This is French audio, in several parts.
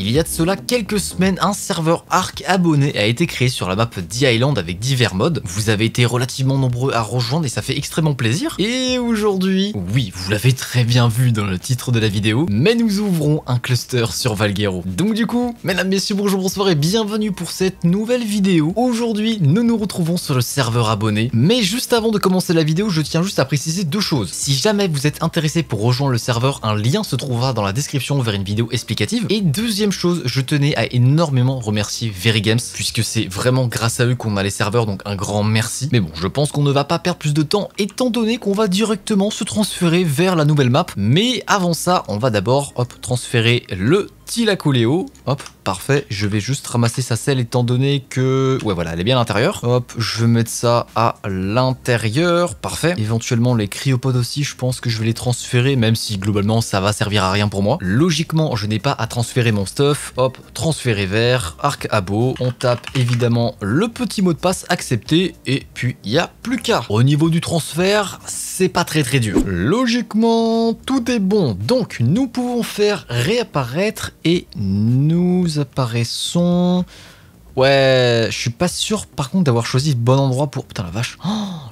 Il y a de cela quelques semaines, un serveur Arc abonné a été créé sur la map Island avec divers modes. Vous avez été relativement nombreux à rejoindre et ça fait extrêmement plaisir. Et aujourd'hui, oui, vous l'avez très bien vu dans le titre de la vidéo, mais nous ouvrons un cluster sur Valguero. Donc du coup, mesdames, messieurs, bonjour, bonsoir et bienvenue pour cette nouvelle vidéo. Aujourd'hui, nous nous retrouvons sur le serveur abonné. Mais juste avant de commencer la vidéo, je tiens juste à préciser deux choses. Si jamais vous êtes intéressé pour rejoindre le serveur, un lien se trouvera dans la description vers une vidéo explicative. Et deuxième chose, je tenais à énormément remercier Very Games puisque c'est vraiment grâce à eux qu'on a les serveurs, donc un grand merci. Mais bon, je pense qu'on ne va pas perdre plus de temps étant donné qu'on va directement se transférer vers la nouvelle map. Mais avant ça, on va d'abord transférer le petit à Hop, parfait. Je vais juste ramasser sa selle étant donné que... Ouais, voilà, elle est bien à l'intérieur. Hop, je vais mettre ça à l'intérieur. Parfait. Éventuellement, les cryopodes aussi, je pense que je vais les transférer, même si globalement, ça va servir à rien pour moi. Logiquement, je n'ai pas à transférer mon stuff. Hop, transférer vers, arc à beau. On tape évidemment le petit mot de passe, accepté et puis il n'y a plus qu'à. Au niveau du transfert, c'est pas très très dur. Logiquement, tout est bon. Donc, nous pouvons faire réapparaître et nous apparaissons... Ouais, je suis pas sûr par contre d'avoir choisi le bon endroit pour... Putain la vache. Oh,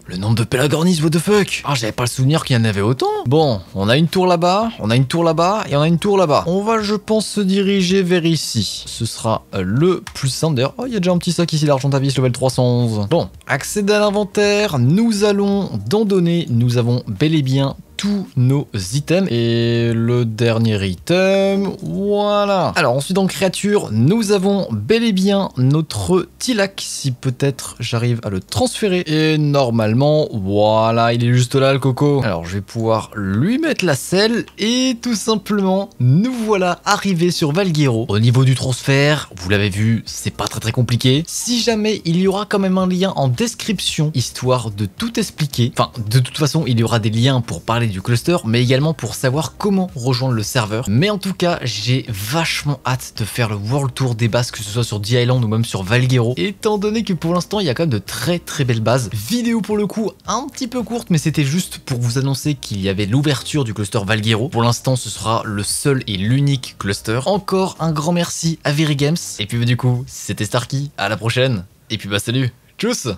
le nombre de Pélagornis, what the fuck Ah, j'avais pas le souvenir qu'il y en avait autant. Bon, on a une tour là-bas, on a une tour là-bas et on a une tour là-bas. On va, je pense, se diriger vers ici. Ce sera euh, le plus simple. D'ailleurs, oh, il y a déjà un petit sac ici, l'argentavis, level 311. Bon, accéder à l'inventaire, nous allons d'en donner. Nous avons bel et bien tous nos items. Et le dernier item, voilà. Alors ensuite dans créature, nous avons bel et bien notre Tilak. si peut-être j'arrive à le transférer. Et normalement, voilà, il est juste là le coco. Alors je vais pouvoir lui mettre la selle et tout simplement, nous voilà arrivés sur Valguero. Au niveau du transfert, vous l'avez vu, c'est pas très très compliqué. Si jamais, il y aura quand même un lien en description, histoire de tout expliquer. Enfin, de toute façon, il y aura des liens pour parler du cluster, mais également pour savoir comment rejoindre le serveur. Mais en tout cas, j'ai vachement hâte de faire le world tour des bases, que ce soit sur D-Island ou même sur Valguero, étant donné que pour l'instant, il y a quand même de très très belles bases. Vidéo pour le coup un petit peu courte, mais c'était juste pour vous annoncer qu'il y avait l'ouverture du cluster Valguero. Pour l'instant, ce sera le seul et l'unique cluster. Encore un grand merci à Very Games. Et puis bah, du coup, c'était Starky. à la prochaine, et puis bah salut, tchuss